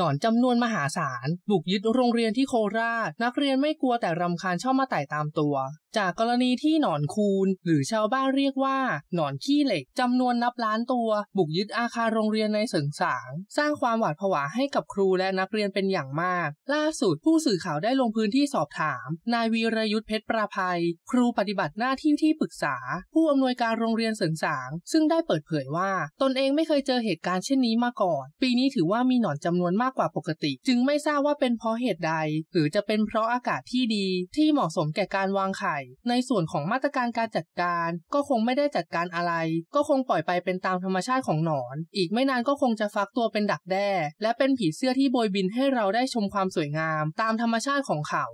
นอนจำนวนมหาศาลบุกยึดโรงเรียนที่โคราช นักเรียนไม่กลัวแต่รำคาญชอบมาไต่ตามตัว จากกรณีที่หนอนคูนหรือชาวบ้านเรียกว่าหนอนขี้เหล็กจำนวนนับล้านตัว บุกยึดอาคารโรงเรียนในเสงสางสร้างความหวาดผวาให้กับครูและนักเรียนเป็นอย่างมาก ล่าสุดผู้สื่อข่าวได้ลงพื้นที่สอบถาม นายวีรยุทธเพชรประภัยครูปฏิบัติหน้าที่ที่ปรึกษา ผู้อำนวยการโรงเรียนเสงสางซึ่งได้เปิดเผยว่า ตนเองไม่เคยเจอเหตุการณ์เช่นนี้มาก่อน ปีนี้ถือว่ามีหนอนจำนวนมากากกว่าปกติ จึงไม่ทราบว่าเป็นเพราะเหตุใดหรือจะเป็นเพราะอากาศที่ดีที่เหมาะสมแก่การวางไข่ ในส่วนของมาตรการการจัดการ ก็คงไม่ได้จัดการอะไรก็คงปล่อยไปเป็นตามธรรมชาติของหนอน อีกไม่นานก็คงจะฟักตัวเป็นดักแด้ และเป็นผีเสื้อที่โบยบินให้เราได้ชมความสวยงาม ตามธรรมชาติของเขา